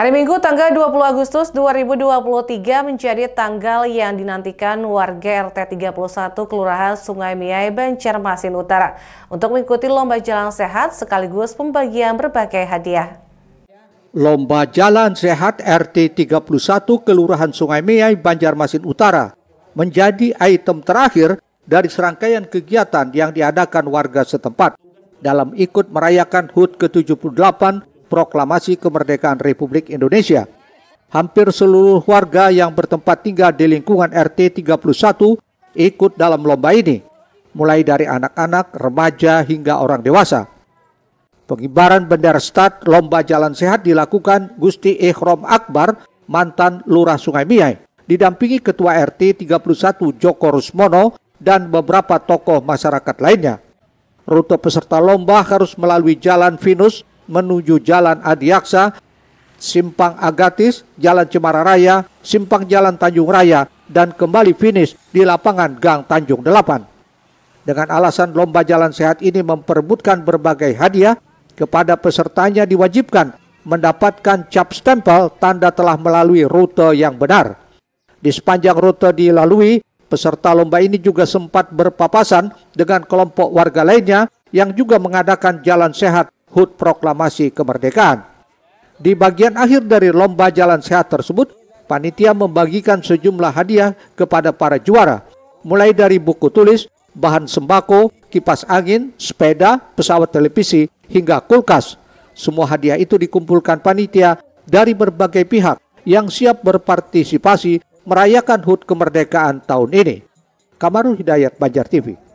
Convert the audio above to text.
Hari Minggu tanggal 20 Agustus 2023 menjadi tanggal yang dinantikan warga RT 31 Kelurahan Sungai Miai Banjarmasin Utara untuk mengikuti lomba jalan sehat sekaligus pembagian berbagai hadiah. Lomba Jalan Sehat RT 31 Kelurahan Sungai Miai Banjarmasin Utara menjadi item terakhir dari serangkaian kegiatan yang diadakan warga setempat dalam ikut merayakan HUT ke-78 Proklamasi Kemerdekaan Republik Indonesia. Hampir seluruh warga yang bertempat tinggal di lingkungan RT 31 ikut dalam lomba ini, mulai dari anak-anak, remaja hingga orang dewasa. Pengibaran bendera start lomba jalan sehat dilakukan Gusti Ikhrom Akbar, mantan Lurah Sungai Miai, didampingi Ketua RT 31 Joko Rusmono dan beberapa tokoh masyarakat lainnya. Rute peserta lomba harus melalui Jalan Venus menuju Jalan Adiaksa, Simpang Agatis, Jalan Cemara Raya, Simpang Jalan Tanjung Raya, dan kembali finish di lapangan Gang Tanjung 8. Dengan alasan lomba jalan sehat ini memperbutkan berbagai hadiah, kepada pesertanya diwajibkan mendapatkan cap stempel tanda telah melalui rute yang benar. Di sepanjang rute dilalui, peserta lomba ini juga sempat berpapasan dengan kelompok warga lainnya yang juga mengadakan jalan sehat HUT Proklamasi Kemerdekaan. Di bagian akhir dari lomba jalan sehat tersebut, panitia membagikan sejumlah hadiah kepada para juara, mulai dari buku tulis, bahan sembako, kipas angin, sepeda, pesawat televisi, hingga kulkas. Semua hadiah itu dikumpulkan panitia dari berbagai pihak yang siap berpartisipasi merayakan HUT kemerdekaan tahun ini. Kamarul Hidayat Banjar TV.